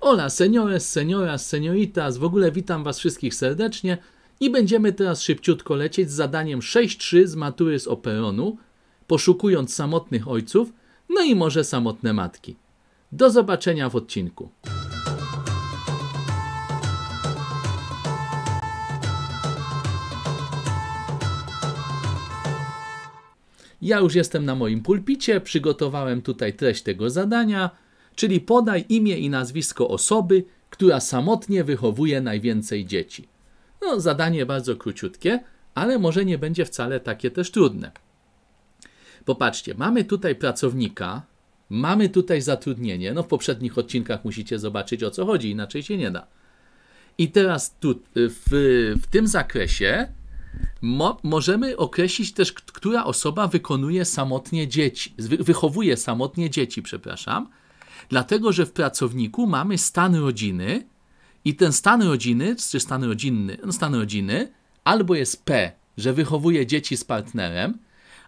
Ola, seniores, senioras, senioritas, w ogóle witam Was wszystkich serdecznie i będziemy teraz szybciutko lecieć z zadaniem 6-3 z matury z Operonu, poszukując samotnych ojców, no i może samotne matki. Do zobaczenia w odcinku. Ja już jestem na moim pulpicie, przygotowałem tutaj treść tego zadania – czyli podaj imię i nazwisko osoby, która samotnie wychowuje najwięcej dzieci. No, zadanie bardzo króciutkie, ale może nie będzie wcale takie też trudne. Popatrzcie, mamy tutaj pracownika, mamy tutaj zatrudnienie. No, w poprzednich odcinkach musicie zobaczyć o co chodzi, inaczej się nie da. I teraz tu, w, w tym zakresie mo możemy określić też, która osoba wykonuje samotnie dzieci, wychowuje samotnie dzieci, przepraszam. Dlatego, że w pracowniku mamy stan rodziny i ten stan rodziny, czy stan rodzinny, no, stan rodziny, albo jest P, że wychowuje dzieci z partnerem,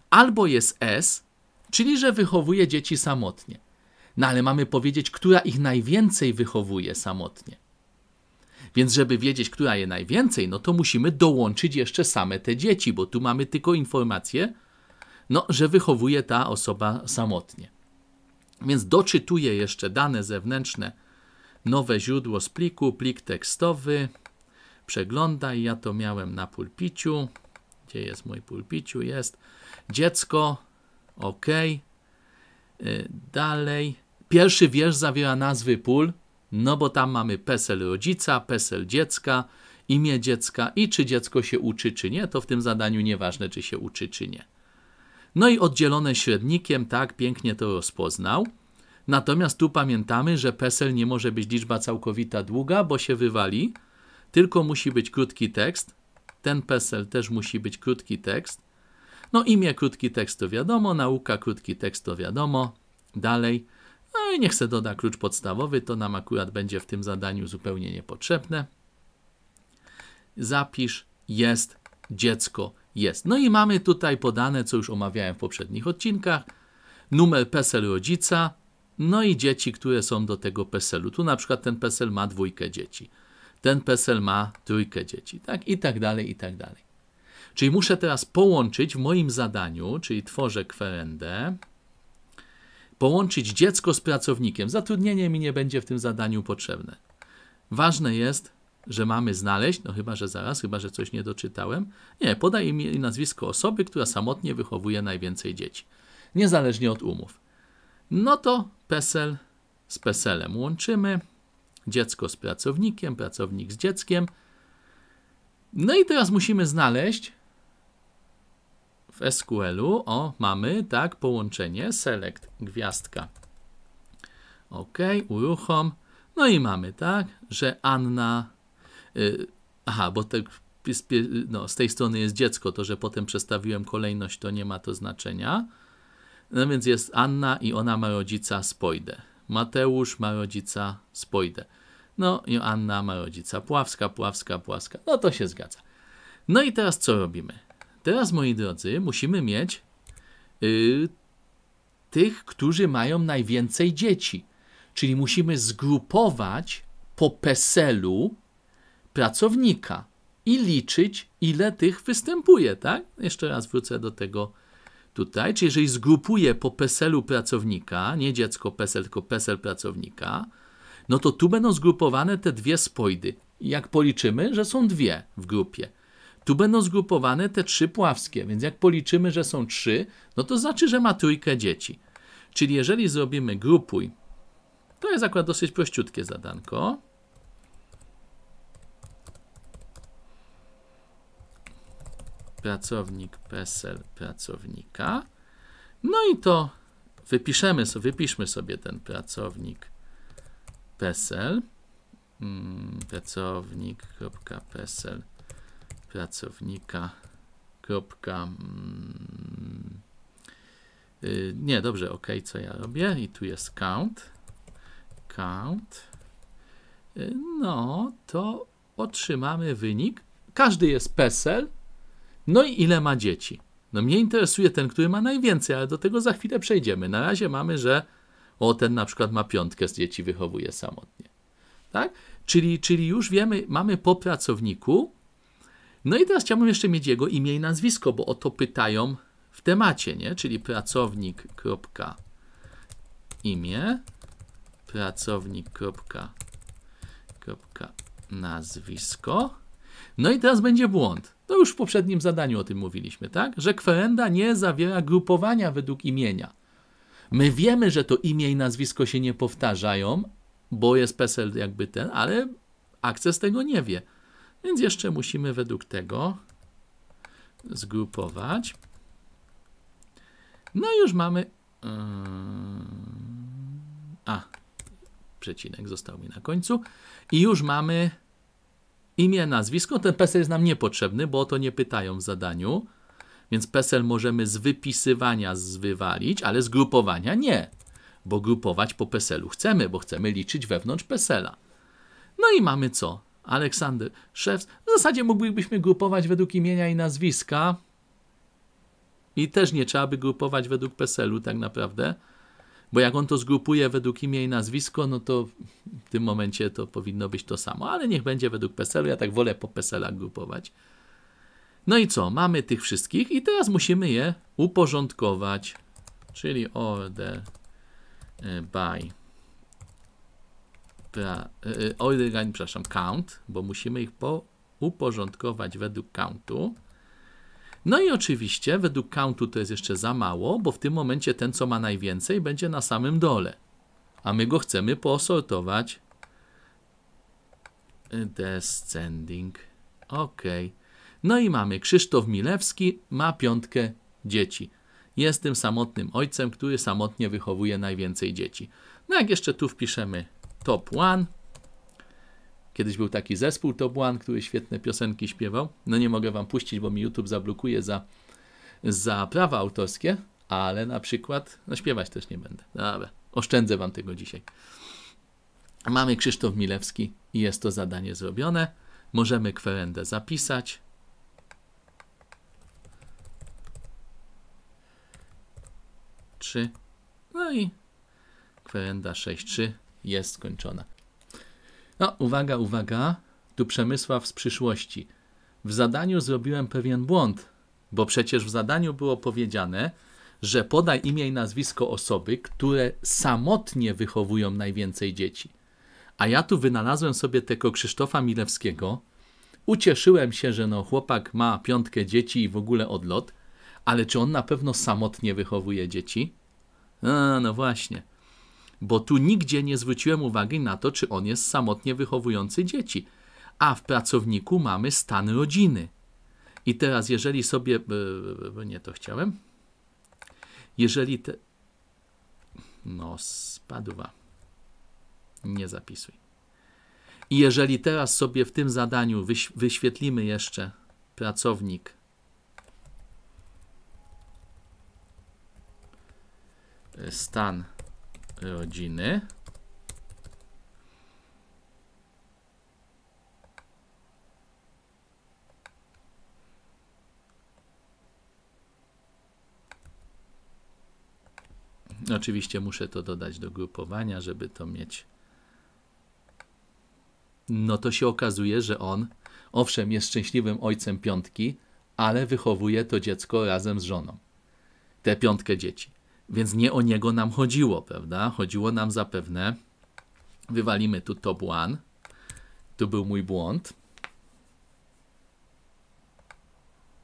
albo jest S, czyli że wychowuje dzieci samotnie. No ale mamy powiedzieć, która ich najwięcej wychowuje samotnie. Więc żeby wiedzieć, która je najwięcej, no to musimy dołączyć jeszcze same te dzieci, bo tu mamy tylko informację, no, że wychowuje ta osoba samotnie. Więc doczytuję jeszcze dane zewnętrzne, nowe źródło z pliku, plik tekstowy, przeglądaj, ja to miałem na pulpiciu, gdzie jest mój pulpiciu, jest, dziecko, ok, y, dalej, pierwszy wiersz zawiera nazwy pól, no bo tam mamy PESEL rodzica, PESEL dziecka, imię dziecka i czy dziecko się uczy, czy nie, to w tym zadaniu nieważne, czy się uczy, czy nie. No i oddzielone średnikiem, tak, pięknie to rozpoznał. Natomiast tu pamiętamy, że PESEL nie może być liczba całkowita długa, bo się wywali, tylko musi być krótki tekst. Ten PESEL też musi być krótki tekst. No imię krótki tekst to wiadomo, nauka krótki tekst to wiadomo. Dalej. No i niech se doda klucz podstawowy, to nam akurat będzie w tym zadaniu zupełnie niepotrzebne. Zapisz jest dziecko jest. No i mamy tutaj podane, co już omawiałem w poprzednich odcinkach, numer PESEL rodzica, no i dzieci, które są do tego PESELu. Tu na przykład ten PESEL ma dwójkę dzieci, ten PESEL ma trójkę dzieci, tak? I tak dalej, i tak dalej. Czyli muszę teraz połączyć w moim zadaniu, czyli tworzę kwerendę, połączyć dziecko z pracownikiem. Zatrudnienie mi nie będzie w tym zadaniu potrzebne. Ważne jest, że mamy znaleźć, no chyba, że zaraz, chyba, że coś nie doczytałem. Nie, podaj imię i nazwisko osoby, która samotnie wychowuje najwięcej dzieci, niezależnie od umów. No to PESEL z PESELem łączymy, dziecko z pracownikiem, pracownik z dzieckiem. No i teraz musimy znaleźć w SQL-u, o, mamy, tak, połączenie, select, gwiazdka. OK, uruchom. No i mamy, tak, że Anna Y, aha, bo no, z tej strony jest dziecko, to że potem przestawiłem kolejność, to nie ma to znaczenia. No więc jest Anna i ona ma rodzica Spojdę. Mateusz ma rodzica Spojdę. No i Anna ma rodzica Pławska, Pławska, Pławska. No to się zgadza. No i teraz co robimy? Teraz, moi drodzy, musimy mieć yy, tych, którzy mają najwięcej dzieci. Czyli musimy zgrupować po peselu pracownika i liczyć, ile tych występuje, tak? Jeszcze raz wrócę do tego tutaj. Czyli jeżeli zgrupuję po PESEL-u pracownika, nie dziecko PESEL, tylko PESEL pracownika, no to tu będą zgrupowane te dwie spojdy. jak policzymy, że są dwie w grupie. Tu będą zgrupowane te trzy pławskie, więc jak policzymy, że są trzy, no to znaczy, że ma trójkę dzieci. Czyli jeżeli zrobimy grupuj, to jest akurat dosyć prościutkie zadanko, pracownik PESEL pracownika. No i to wypiszemy, wypiszmy sobie ten pracownik PESEL mm, Pracownik.PESEL pracownika. Kropka, mm, yy, nie, dobrze, ok, co ja robię? I tu jest count. Count. Yy, no, to otrzymamy wynik. Każdy jest PESEL, no i ile ma dzieci? No mnie interesuje ten, który ma najwięcej, ale do tego za chwilę przejdziemy. Na razie mamy, że o ten na przykład ma piątkę z dzieci, wychowuje samotnie. Tak? Czyli, czyli już wiemy, mamy po pracowniku. No i teraz chciałbym jeszcze mieć jego imię i nazwisko, bo o to pytają w temacie, nie? Czyli pracownik. imię, pracownik. nazwisko. No i teraz będzie błąd to już w poprzednim zadaniu o tym mówiliśmy, tak? Że kwerenda nie zawiera grupowania według imienia. My wiemy, że to imię i nazwisko się nie powtarzają, bo jest PESEL jakby ten, ale akces tego nie wie. Więc jeszcze musimy według tego zgrupować. No już mamy... Yy, a, przecinek został mi na końcu. I już mamy imię, nazwisko, ten PESEL jest nam niepotrzebny, bo o to nie pytają w zadaniu. Więc PESEL możemy z wypisywania zwywalić, ale z grupowania nie, bo grupować po PESELu chcemy, bo chcemy liczyć wewnątrz PESELa. No i mamy co? Aleksander Szewc. W zasadzie moglibyśmy grupować według imienia i nazwiska. I też nie trzeba by grupować według PESELu tak naprawdę, bo jak on to zgrupuje według imienia i nazwisko, no to w tym momencie to powinno być to samo, ale niech będzie według PESEL-u. Ja tak wolę po PESEL-ach grupować. No i co? Mamy tych wszystkich i teraz musimy je uporządkować, czyli order e, by pra, e, e, order, przepraszam, count, bo musimy ich po uporządkować według countu. No i oczywiście według countu to jest jeszcze za mało, bo w tym momencie ten, co ma najwięcej, będzie na samym dole a my go chcemy posortować descending. Ok. No i mamy Krzysztof Milewski, ma piątkę dzieci. Jest tym samotnym ojcem, który samotnie wychowuje najwięcej dzieci. No jak jeszcze tu wpiszemy Top One. Kiedyś był taki zespół Top One, który świetne piosenki śpiewał. No nie mogę wam puścić, bo mi YouTube zablokuje za, za prawa autorskie, ale na przykład, no śpiewać też nie będę. Dobra. Oszczędzę wam tego dzisiaj. Mamy Krzysztof Milewski i jest to zadanie zrobione. Możemy kwerendę zapisać. Trzy. No i kwerenda 6.3 jest skończona. No, uwaga, uwaga. Tu Przemysław z przyszłości. W zadaniu zrobiłem pewien błąd, bo przecież w zadaniu było powiedziane, że podaj imię i nazwisko osoby, które samotnie wychowują najwięcej dzieci. A ja tu wynalazłem sobie tego Krzysztofa Milewskiego. Ucieszyłem się, że no chłopak ma piątkę dzieci i w ogóle odlot, ale czy on na pewno samotnie wychowuje dzieci? A, no właśnie. Bo tu nigdzie nie zwróciłem uwagi na to, czy on jest samotnie wychowujący dzieci. A w pracowniku mamy stan rodziny. I teraz, jeżeli sobie. E, e, e, nie to chciałem. Jeżeli te... No, spadła. Nie zapisuj. I jeżeli teraz sobie w tym zadaniu wyś wyświetlimy jeszcze pracownik e, stan rodziny, oczywiście muszę to dodać do grupowania, żeby to mieć. No to się okazuje, że on, owszem, jest szczęśliwym ojcem piątki, ale wychowuje to dziecko razem z żoną. Tę piątkę dzieci. Więc nie o niego nam chodziło, prawda? Chodziło nam zapewne. Wywalimy tu top one. Tu był mój błąd.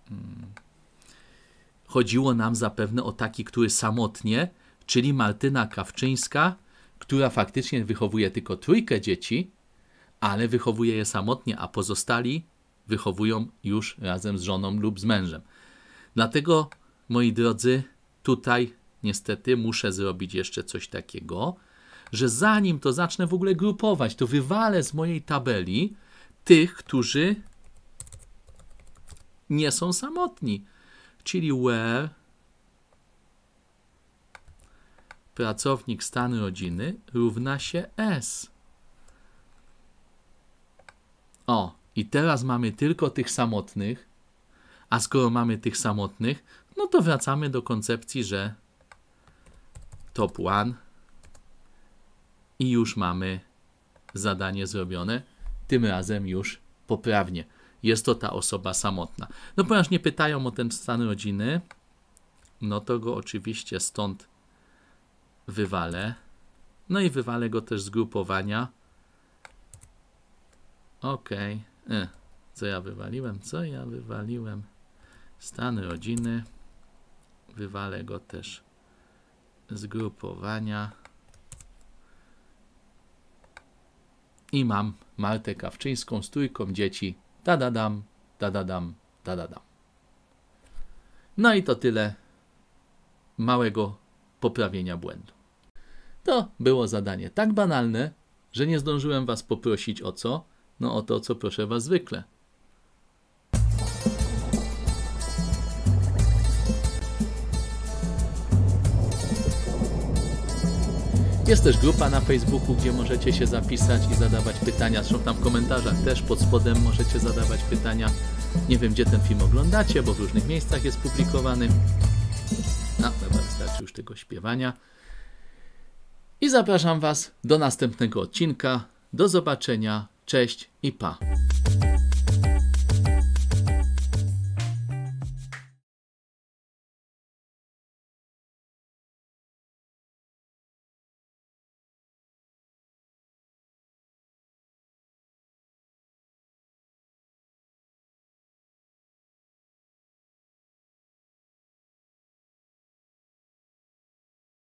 Hmm. Chodziło nam zapewne o taki, który samotnie czyli Martyna Krawczyńska, która faktycznie wychowuje tylko trójkę dzieci, ale wychowuje je samotnie, a pozostali wychowują już razem z żoną lub z mężem. Dlatego, moi drodzy, tutaj niestety muszę zrobić jeszcze coś takiego, że zanim to zacznę w ogóle grupować, to wywalę z mojej tabeli tych, którzy nie są samotni. Czyli where pracownik stan rodziny równa się S. O, i teraz mamy tylko tych samotnych, a skoro mamy tych samotnych, no to wracamy do koncepcji, że top one i już mamy zadanie zrobione, tym razem już poprawnie. Jest to ta osoba samotna. No ponieważ nie pytają o ten stan rodziny, no to go oczywiście stąd wywalę. No i wywalę go też z grupowania. Ok. E, co ja wywaliłem? Co ja wywaliłem? Stany rodziny. Wywalę go też z grupowania. I mam Martę Kawczyńską z trójką dzieci. da da dam No i to tyle małego poprawienia błędu. To było zadanie tak banalne, że nie zdążyłem Was poprosić o co? No o to, co proszę Was zwykle. Jest też grupa na Facebooku, gdzie możecie się zapisać i zadawać pytania. Zresztą tam w komentarzach też pod spodem możecie zadawać pytania. Nie wiem, gdzie ten film oglądacie, bo w różnych miejscach jest publikowany koniec już tego śpiewania. I zapraszam Was do następnego odcinka. Do zobaczenia, cześć i pa.